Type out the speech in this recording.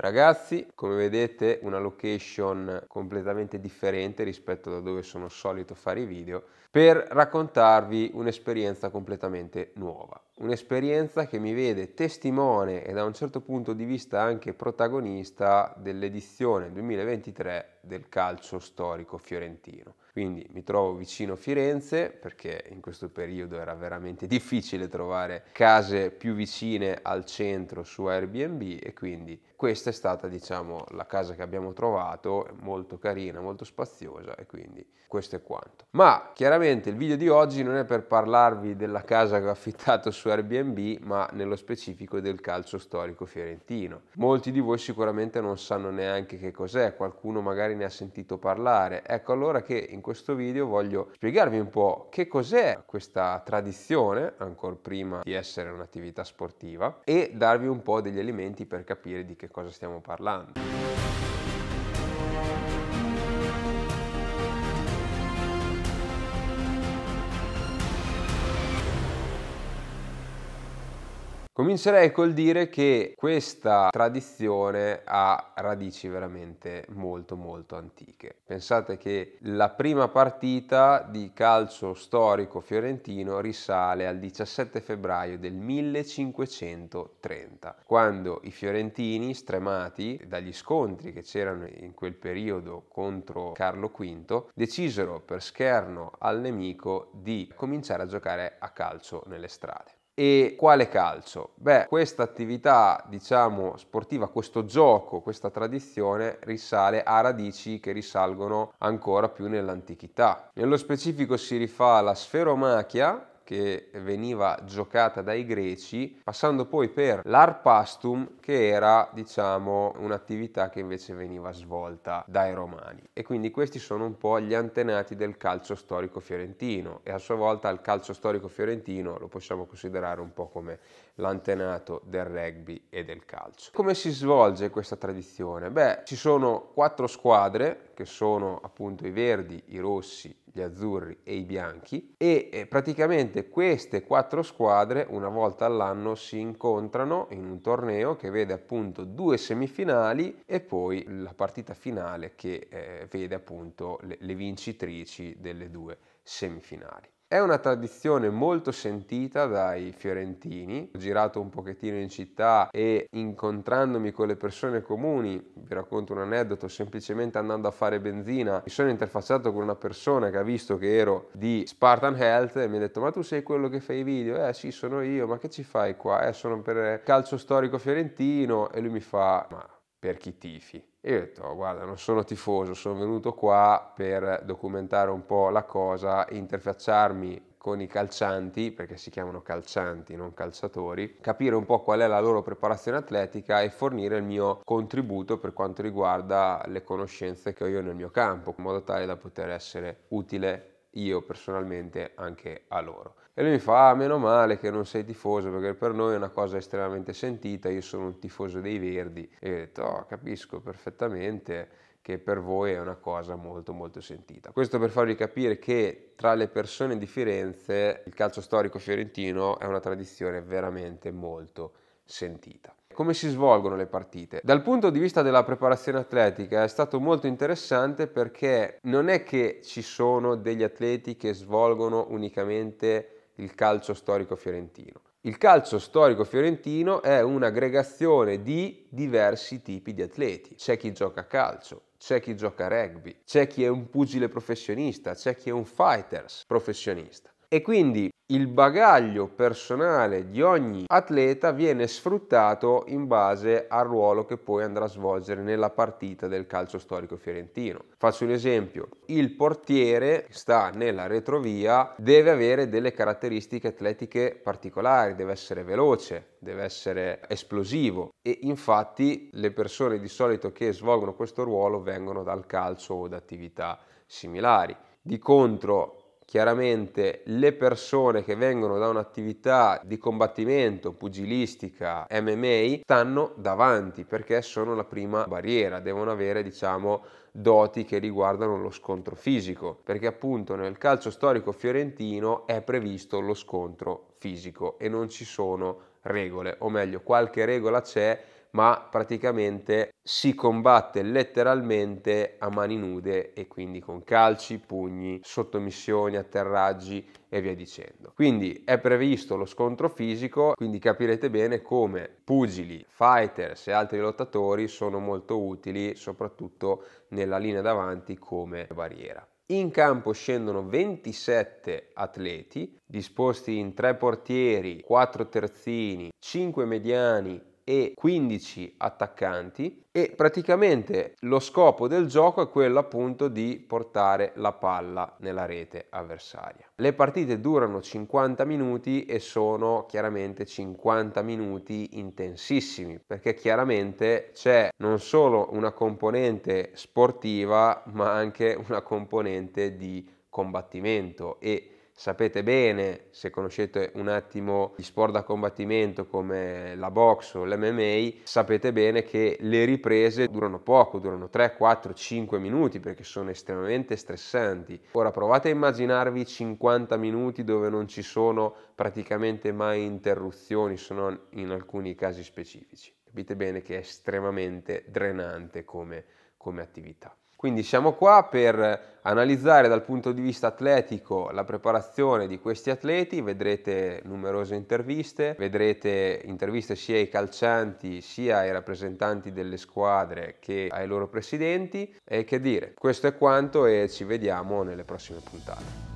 Ragazzi, come vedete una location completamente differente rispetto da dove sono solito fare i video per raccontarvi un'esperienza completamente nuova un'esperienza che mi vede testimone e da un certo punto di vista anche protagonista dell'edizione 2023 del calcio storico fiorentino. Quindi mi trovo vicino Firenze perché in questo periodo era veramente difficile trovare case più vicine al centro su Airbnb e quindi questa è stata diciamo la casa che abbiamo trovato, molto carina, molto spaziosa e quindi questo è quanto. Ma chiaramente il video di oggi non è per parlarvi della casa che ho affittato su Airbnb, ma nello specifico del calcio storico fiorentino. Molti di voi sicuramente non sanno neanche che cos'è, qualcuno magari ne ha sentito parlare. Ecco allora che in questo video voglio spiegarvi un po' che cos'è questa tradizione, ancora prima di essere un'attività sportiva, e darvi un po' degli elementi per capire di che cosa stiamo parlando. Comincerei col dire che questa tradizione ha radici veramente molto molto antiche. Pensate che la prima partita di calcio storico fiorentino risale al 17 febbraio del 1530, quando i fiorentini, stremati dagli scontri che c'erano in quel periodo contro Carlo V, decisero per scherno al nemico di cominciare a giocare a calcio nelle strade. E quale calcio? Beh, questa attività, diciamo, sportiva, questo gioco, questa tradizione risale a radici che risalgono ancora più nell'antichità. Nello specifico si rifà alla sferomachia, che veniva giocata dai greci, passando poi per l'arpastum che era diciamo un'attività che invece veniva svolta dai romani. E quindi questi sono un po' gli antenati del calcio storico fiorentino e a sua volta il calcio storico fiorentino lo possiamo considerare un po' come l'antenato del rugby e del calcio. Come si svolge questa tradizione? Beh, ci sono quattro squadre che sono appunto i verdi, i rossi, gli azzurri e i bianchi e eh, praticamente queste quattro squadre una volta all'anno si incontrano in un torneo che vede appunto due semifinali e poi la partita finale che eh, vede appunto le, le vincitrici delle due semifinali. È una tradizione molto sentita dai fiorentini, ho girato un pochettino in città e incontrandomi con le persone comuni, vi racconto un aneddoto, semplicemente andando a fare benzina, mi sono interfacciato con una persona che ha visto che ero di Spartan Health e mi ha detto ma tu sei quello che fai i video? Eh sì sono io, ma che ci fai qua? Eh sono per calcio storico fiorentino e lui mi fa ma per chi tifi? E io ho detto, oh, guarda, non sono tifoso, sono venuto qua per documentare un po' la cosa, interfacciarmi con i calcianti, perché si chiamano calcianti, non calciatori, capire un po' qual è la loro preparazione atletica e fornire il mio contributo per quanto riguarda le conoscenze che ho io nel mio campo, in modo tale da poter essere utile io personalmente anche a loro. E lui mi fa, ah, meno male che non sei tifoso perché per noi è una cosa estremamente sentita, io sono un tifoso dei Verdi. E io ho detto, oh, capisco perfettamente che per voi è una cosa molto molto sentita. Questo per farvi capire che tra le persone di Firenze il calcio storico fiorentino è una tradizione veramente molto sentita. Come si svolgono le partite? Dal punto di vista della preparazione atletica è stato molto interessante perché non è che ci sono degli atleti che svolgono unicamente il calcio storico fiorentino. Il calcio storico fiorentino è un'aggregazione di diversi tipi di atleti. C'è chi gioca a calcio, c'è chi gioca a rugby, c'è chi è un pugile professionista, c'è chi è un fighters professionista e quindi il bagaglio personale di ogni atleta viene sfruttato in base al ruolo che poi andrà a svolgere nella partita del calcio storico fiorentino. Faccio un esempio, il portiere che sta nella retrovia deve avere delle caratteristiche atletiche particolari, deve essere veloce, deve essere esplosivo e infatti le persone di solito che svolgono questo ruolo vengono dal calcio o da attività similari. Di contro chiaramente le persone che vengono da un'attività di combattimento, pugilistica, MMA, stanno davanti perché sono la prima barriera, devono avere diciamo doti che riguardano lo scontro fisico, perché appunto nel calcio storico fiorentino è previsto lo scontro fisico e non ci sono regole, o meglio qualche regola c'è ma praticamente si combatte letteralmente a mani nude e quindi con calci, pugni, sottomissioni, atterraggi e via dicendo. Quindi è previsto lo scontro fisico, quindi capirete bene come pugili, fighters e altri lottatori sono molto utili soprattutto nella linea davanti come barriera. In campo scendono 27 atleti disposti in tre portieri, quattro terzini, cinque mediani e 15 attaccanti e praticamente lo scopo del gioco è quello appunto di portare la palla nella rete avversaria. Le partite durano 50 minuti e sono chiaramente 50 minuti intensissimi perché chiaramente c'è non solo una componente sportiva ma anche una componente di combattimento e Sapete bene, se conoscete un attimo gli sport da combattimento come la box o l'MMA, sapete bene che le riprese durano poco, durano 3, 4, 5 minuti perché sono estremamente stressanti. Ora provate a immaginarvi 50 minuti dove non ci sono praticamente mai interruzioni, se non in alcuni casi specifici. Capite bene che è estremamente drenante come come attività. Quindi siamo qua per analizzare dal punto di vista atletico la preparazione di questi atleti, vedrete numerose interviste, vedrete interviste sia ai calcianti sia ai rappresentanti delle squadre che ai loro presidenti e che dire, questo è quanto e ci vediamo nelle prossime puntate.